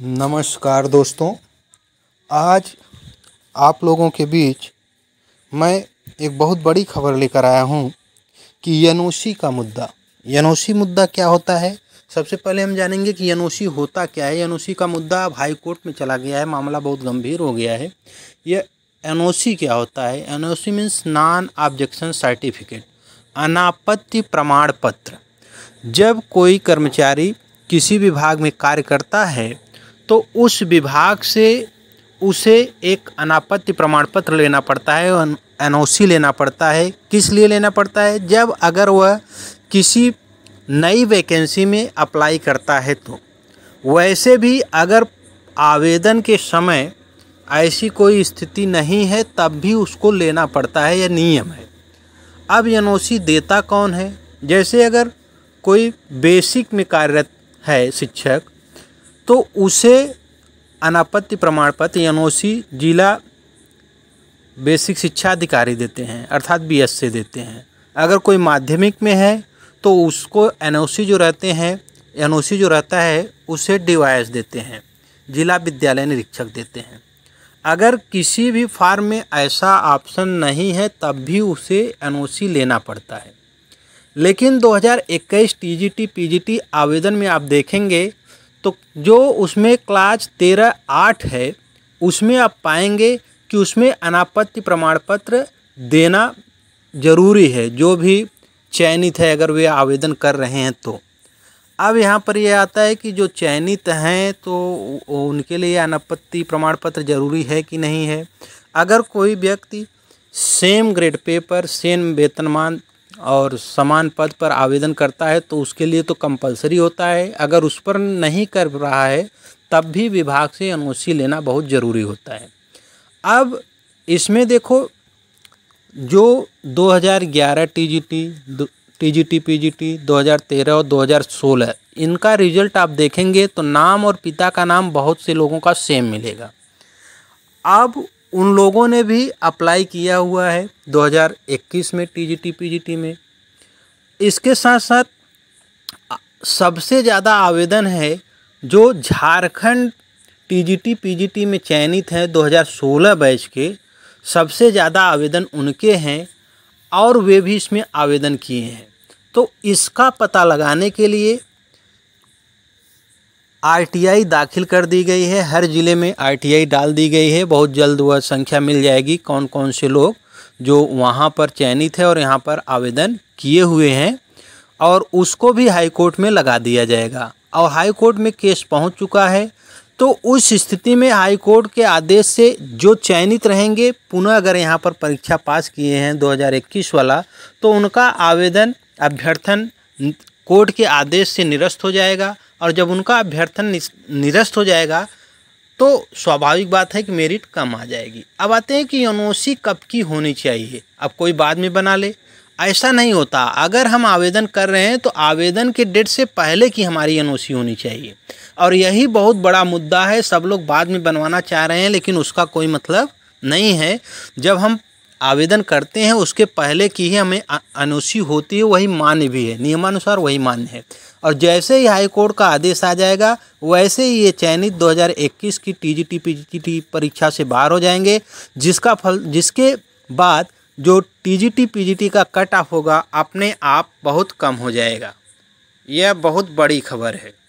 नमस्कार दोस्तों आज आप लोगों के बीच मैं एक बहुत बड़ी खबर लेकर आया हूं कि एनओसी का मुद्दा एनओसी मुद्दा क्या होता है सबसे पहले हम जानेंगे कि एनओसी होता क्या है एनओसी का मुद्दा अब हाई कोर्ट में चला गया है मामला बहुत गंभीर हो गया है यह एनओसी क्या होता है NOC means non objection certificate अनापत्ति प्रमाण पत्र जब कोई कर्मचारी किसी विभाग में कार्य करता है तो उस विभाग से उसे एक अनापत्ति प्रमाण पत्र लेना पड़ता है एन लेना पड़ता है किस लिए लेना पड़ता है जब अगर वह किसी नई वैकेंसी में अप्लाई करता है तो वैसे भी अगर आवेदन के समय ऐसी कोई स्थिति नहीं है तब भी उसको लेना पड़ता है यह नियम है अब एन देता कौन है जैसे अगर कोई बेसिक में कार्यरत है शिक्षक तो उसे अनापत्ति प्रमाण पत्र सी जिला बेसिक शिक्षा अधिकारी देते हैं अर्थात बी से देते हैं अगर कोई माध्यमिक में है तो उसको एन जो रहते हैं एन जो रहता है उसे डी देते हैं जिला विद्यालय निरीक्षक देते हैं अगर किसी भी फार्म में ऐसा ऑप्शन नहीं है तब भी उसे एन लेना पड़ता है लेकिन 2021 टीजीटी पीजीटी आवेदन में आप देखेंगे तो जो उसमें क्लास तेरह आठ है उसमें आप पाएंगे कि उसमें अनापत्ति प्रमाण पत्र देना ज़रूरी है जो भी चयनित है अगर वे आवेदन कर रहे हैं तो अब यहाँ पर यह आता है कि जो चयनित हैं तो उनके लिए अनापत्ति प्रमाण पत्र जरूरी है कि नहीं है अगर कोई व्यक्ति सेम ग्रेड पेपर सेम वेतनमान और समान पद पर आवेदन करता है तो उसके लिए तो कंपलसरी होता है अगर उस पर नहीं कर रहा है तब भी विभाग से एन लेना बहुत ज़रूरी होता है अब इसमें देखो जो 2011 टीजीटी टीजीटी पीजीटी 2013 और 2016 इनका रिजल्ट आप देखेंगे तो नाम और पिता का नाम बहुत से लोगों का सेम मिलेगा अब उन लोगों ने भी अप्लाई किया हुआ है 2021 में टीजीटी पीजीटी में इसके साथ साथ सबसे ज़्यादा आवेदन है जो झारखंड टीजीटी पीजीटी में चयनित हैं 2016 बैच के सबसे ज़्यादा आवेदन उनके हैं और वे भी इसमें आवेदन किए हैं तो इसका पता लगाने के लिए आरटीआई दाखिल कर दी गई है हर ज़िले में आरटीआई डाल दी गई है बहुत जल्द वह संख्या मिल जाएगी कौन कौन से लोग जो वहाँ पर चयनित है और यहाँ पर आवेदन किए हुए हैं और उसको भी हाई कोर्ट में लगा दिया जाएगा और हाई कोर्ट में केस पहुँच चुका है तो उस स्थिति में हाई कोर्ट के आदेश से जो चयनित रहेंगे पुनः अगर यहाँ पर परीक्षा पास किए हैं 2021 वाला तो उनका आवेदन अभ्यर्थन कोर्ट के आदेश से निरस्त हो जाएगा और जब उनका अभ्यर्थन निरस्त हो जाएगा तो स्वाभाविक बात है कि मेरिट कम आ जाएगी अब आते हैं कि एन कब की होनी चाहिए अब कोई बाद में बना ले ऐसा नहीं होता अगर हम आवेदन कर रहे हैं तो आवेदन के डेट से पहले की हमारी एन होनी चाहिए और यही बहुत बड़ा मुद्दा है सब लोग बाद में बनवाना चाह रहे हैं लेकिन उसका कोई मतलब नहीं है जब हम आवेदन करते हैं उसके पहले की ही हमें अनुसी होती है वही मान्य भी है नियमानुसार वही मान्य है और जैसे ही हाईकोर्ट का आदेश आ जाएगा वैसे ही ये चयनित 2021 की टी टी परीक्षा से बाहर हो जाएंगे जिसका फल जिसके बाद जो जी टी का कट ऑफ होगा अपने आप बहुत कम हो जाएगा यह बहुत बड़ी खबर है